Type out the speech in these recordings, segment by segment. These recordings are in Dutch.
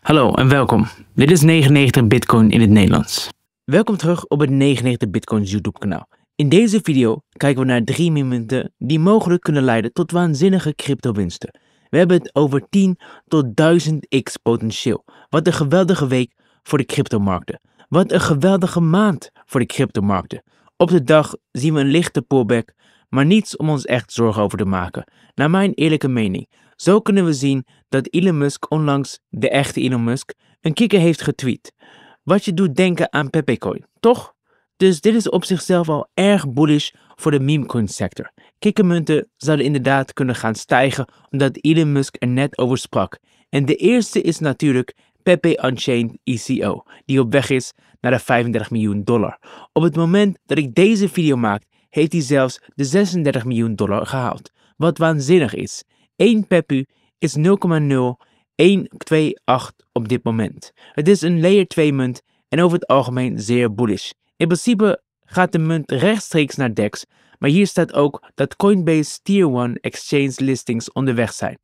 Hallo en welkom. Dit is 99 Bitcoin in het Nederlands. Welkom terug op het 99 Bitcoins YouTube kanaal. In deze video kijken we naar drie momenten die mogelijk kunnen leiden tot waanzinnige cryptowinsten. We hebben het over 10 tot 1000x potentieel. Wat een geweldige week voor de cryptomarkten. Wat een geweldige maand voor de cryptomarkten. Op de dag zien we een lichte pullback, maar niets om ons echt zorgen over te maken. Naar mijn eerlijke mening. Zo kunnen we zien dat Elon Musk onlangs, de echte Elon Musk, een kikker heeft getweet. Wat je doet denken aan Pepecoin, toch? Dus dit is op zichzelf al erg bullish voor de memecoin sector. Kikkermunten zouden inderdaad kunnen gaan stijgen omdat Elon Musk er net over sprak. En de eerste is natuurlijk Pepe Unchained ECO, die op weg is naar de 35 miljoen dollar. Op het moment dat ik deze video maak, heeft hij zelfs de 36 miljoen dollar gehaald. Wat waanzinnig is. 1 PEPU is 0,0128 op dit moment. Het is een layer 2 munt en over het algemeen zeer bullish. In principe gaat de munt rechtstreeks naar DEX, maar hier staat ook dat Coinbase Tier 1 exchange listings onderweg zijn.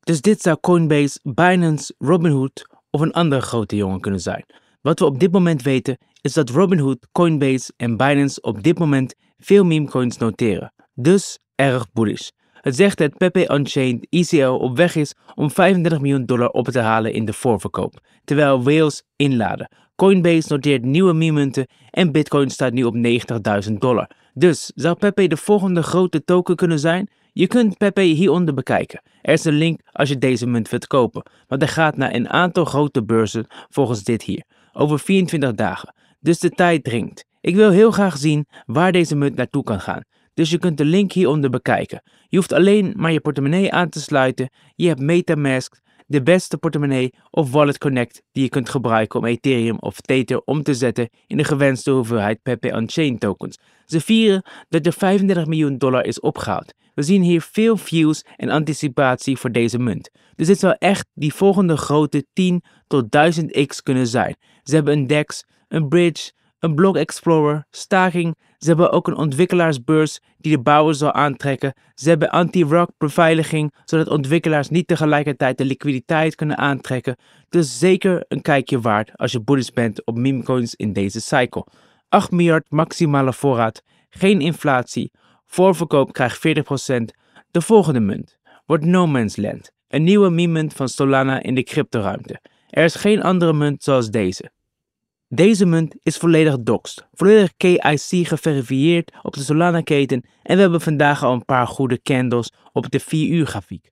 Dus dit zou Coinbase, Binance, Robinhood of een andere grote jongen kunnen zijn. Wat we op dit moment weten is dat Robinhood, Coinbase en Binance op dit moment veel memecoins noteren. Dus erg bullish. Het zegt dat Pepe Unchained ICO e op weg is om 35 miljoen dollar op te halen in de voorverkoop, terwijl Wales inladen. Coinbase noteert nieuwe meme en Bitcoin staat nu op 90.000 dollar. Dus zou Pepe de volgende grote token kunnen zijn? Je kunt Pepe hieronder bekijken. Er is een link als je deze munt wilt kopen, want dat gaat naar een aantal grote beurzen volgens dit hier. Over 24 dagen. Dus de tijd dringt. Ik wil heel graag zien waar deze munt naartoe kan gaan dus je kunt de link hieronder bekijken. Je hoeft alleen maar je portemonnee aan te sluiten. Je hebt MetaMask, de beste portemonnee of wallet connect die je kunt gebruiken om Ethereum of Tether om te zetten in de gewenste hoeveelheid Pepe Unchained tokens. Ze vieren dat de 35 miljoen dollar is opgehaald. We zien hier veel views en anticipatie voor deze munt. Dus dit zou echt die volgende grote 10 tot 1000x kunnen zijn. Ze hebben een DEX, een bridge, een Blog Explorer, staking. Ze hebben ook een ontwikkelaarsbeurs die de bouwers zal aantrekken. Ze hebben anti-rock beveiliging, zodat ontwikkelaars niet tegelijkertijd de liquiditeit kunnen aantrekken. Dus zeker een kijkje waard als je bullish bent op memecoins in deze cycle. 8 miljard maximale voorraad, geen inflatie. Voorverkoop krijgt 40%. De volgende munt wordt No Man's Land, een nieuwe meme-munt van Solana in de cryptoruimte. Er is geen andere munt zoals deze. Deze munt is volledig doxed, volledig KIC geverifieerd op de Solana-keten en we hebben vandaag al een paar goede candles op de 4-uur grafiek.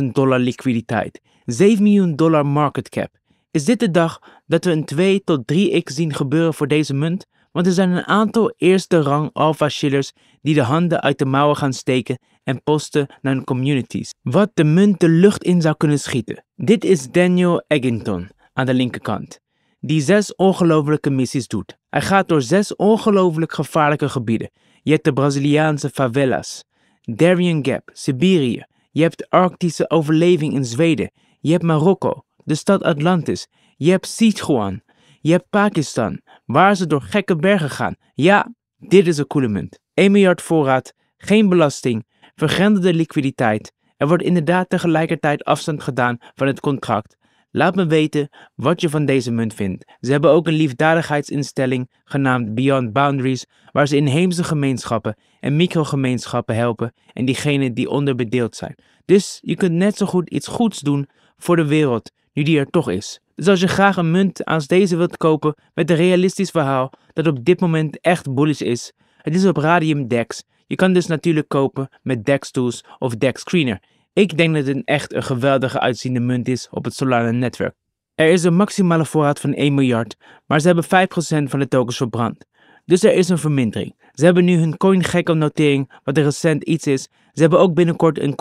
360.000 dollar liquiditeit, 7 miljoen dollar market cap. Is dit de dag dat we een 2 tot 3x zien gebeuren voor deze munt? Want er zijn een aantal eerste rang alpha shillers die de handen uit de mouwen gaan steken en posten naar hun communities. Wat de munt de lucht in zou kunnen schieten. Dit is Daniel Eggington aan de linkerkant die zes ongelofelijke missies doet. Hij gaat door zes ongelooflijk gevaarlijke gebieden. Je hebt de Braziliaanse favelas, Darien Gap, Siberië. Je hebt de Arctische overleving in Zweden. Je hebt Marokko, de stad Atlantis. Je hebt Sichuan. Je hebt Pakistan, waar ze door gekke bergen gaan. Ja, dit is een coole munt. 1 miljard voorraad, geen belasting, vergrendelde liquiditeit. Er wordt inderdaad tegelijkertijd afstand gedaan van het contract Laat me weten wat je van deze munt vindt. Ze hebben ook een liefdadigheidsinstelling genaamd Beyond Boundaries, waar ze inheemse gemeenschappen en microgemeenschappen helpen en diegenen die onderbedeeld zijn. Dus je kunt net zo goed iets goeds doen voor de wereld, nu die er toch is. Dus als je graag een munt als deze wilt kopen met een realistisch verhaal dat op dit moment echt bullish is, het is op Radium Dex. Je kan dus natuurlijk kopen met Dex Tools of Dex Screener. Ik denk dat het echt een geweldige uitziende munt is op het Solana-netwerk. Er is een maximale voorraad van 1 miljard, maar ze hebben 5% van de tokens verbrand. Dus er is een vermindering. Ze hebben nu hun Gecko notering, wat recent iets is. Ze hebben ook binnenkort een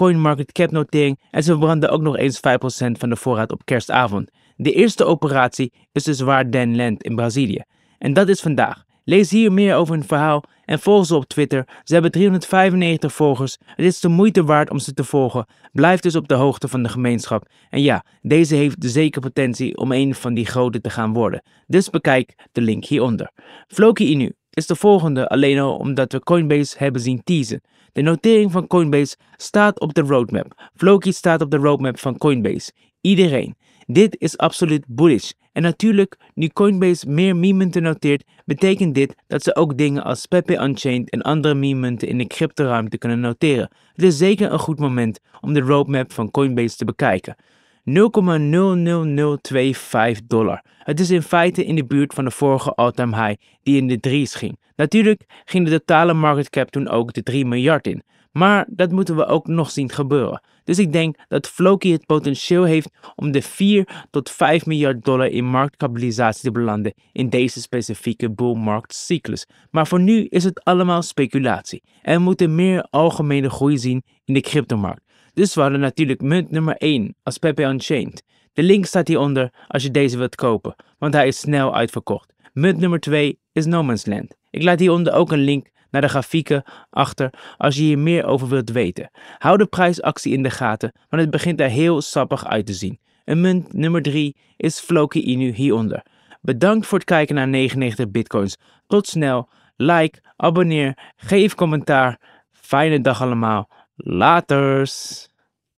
cap notering en ze verbranden ook nog eens 5% van de voorraad op kerstavond. De eerste operatie is dus waar Dan Land in Brazilië. En dat is vandaag. Lees hier meer over hun verhaal en volg ze op Twitter. Ze hebben 395 volgers. Het is de moeite waard om ze te volgen. Blijf dus op de hoogte van de gemeenschap. En ja, deze heeft zeker potentie om een van die grote te gaan worden. Dus bekijk de link hieronder. Floki Inu is de volgende alleen al omdat we Coinbase hebben zien teasen. De notering van Coinbase staat op de roadmap. Floki staat op de roadmap van Coinbase. Iedereen. Dit is absoluut bullish en natuurlijk, nu Coinbase meer meme noteert, betekent dit dat ze ook dingen als Pepe Unchained en andere meme-munten in de cryptoruimte kunnen noteren. Het is zeker een goed moment om de roadmap van Coinbase te bekijken. 0,00025 dollar. Het is in feite in de buurt van de vorige all-time high die in de 3's ging. Natuurlijk ging de totale market cap toen ook de 3 miljard in. Maar dat moeten we ook nog zien gebeuren. Dus ik denk dat Floki het potentieel heeft om de 4 tot 5 miljard dollar in marktkapitalisatie te belanden in deze specifieke bullmarktcyclus. Maar voor nu is het allemaal speculatie en we moeten meer algemene groei zien in de cryptomarkt. Dus we hadden natuurlijk munt nummer 1 als Pepe Unchained. De link staat hieronder als je deze wilt kopen, want hij is snel uitverkocht. Munt nummer 2 is No Man's Land. Ik laat hieronder ook een link naar de grafieken achter als je hier meer over wilt weten. Hou de prijsactie in de gaten, want het begint er heel sappig uit te zien. En munt nummer 3 is Floki Inu hieronder. Bedankt voor het kijken naar 99 Bitcoins. Tot snel. Like, abonneer, geef commentaar. Fijne dag allemaal. Laters.